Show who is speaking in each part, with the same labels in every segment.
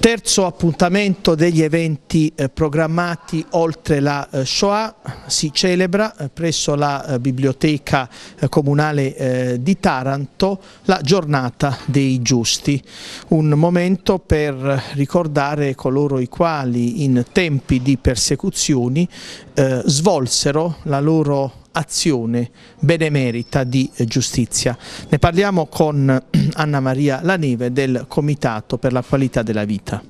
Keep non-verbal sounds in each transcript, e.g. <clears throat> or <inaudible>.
Speaker 1: Terzo appuntamento degli eventi eh, programmati oltre la eh, Shoah si celebra eh, presso la Biblioteca Comunale di Taranto la giornata dei giusti, un momento per ricordare coloro i quali in tempi di persecuzioni svolsero la loro azione benemerita di giustizia. Ne parliamo con <clears throat> Anna Maria Laneve del Comitato per la qualità della vita.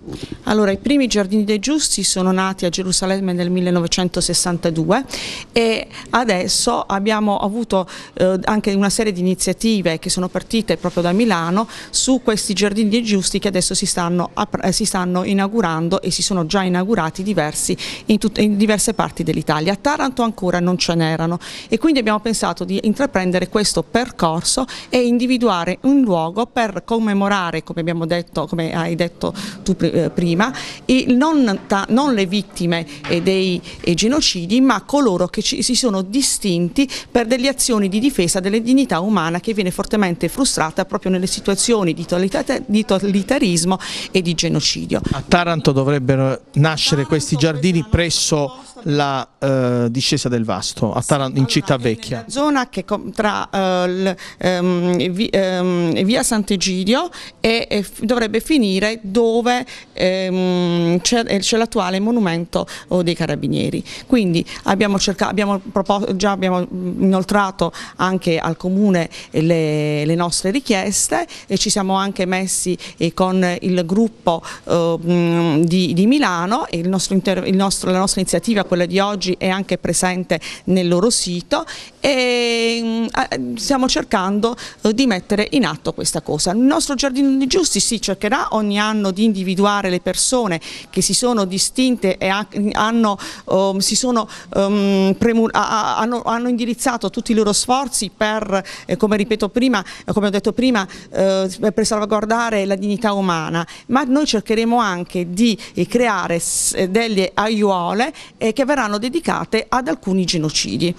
Speaker 2: Allora, i primi Giardini dei Giusti sono nati a Gerusalemme nel 1962 e adesso abbiamo avuto eh, anche una serie di iniziative che sono partite proprio da Milano su questi Giardini dei Giusti che adesso si stanno, eh, si stanno inaugurando e si sono già inaugurati diversi in, in diverse parti dell'Italia. A Taranto ancora non ce n'erano, e quindi abbiamo pensato di intraprendere questo percorso e individuare un luogo per commemorare, come, abbiamo detto, come hai detto tu eh, prima, non, le vittime eh, dei eh, genocidi ma coloro che si sono distinti per delle azioni di difesa delle dignità umana che viene fortemente frustrata proprio nelle situazioni di, totalitarismo e di genocidio.
Speaker 1: A Taranto dovrebbero nascere questi giardini presso la eh, discesa del Vasto, Taran- in Città Vecchia.
Speaker 2: Allora, zona che com- tra eh, l, ehm, vi, ehm, via Sant'Egidio e, e f- dovrebbe finire dove ehm, c'è, eh, c'è, l'attuale monumento oh, dei carabinieri. Quindi abbiamo, cerca- abbiamo propos- già abbiamo inoltrato anche al Comune le, le, nostre richieste e ci siamo anche messi eh, con il gruppo eh, di, di, Milano e il nostro inter- il nostro, la nostra iniziativa, quella di oggi, oggi è anche presente nel loro sito e mm, stiamo cercando eh, di mettere in atto questa cosa. Il nostro Giardino di Giusti si cercherà ogni anno di individuare le persone che si sono distinte e hanno, um, si sono, um, hanno, hanno, indirizzato tutti i loro sforzi per, eh, come, ripeto prima, eh, come ho detto prima, eh, per salvaguardare la dignità umana, ma noi cercheremo anche di eh, creare delle aiuole eh, che verranno dedicate ad alcuni genocidi.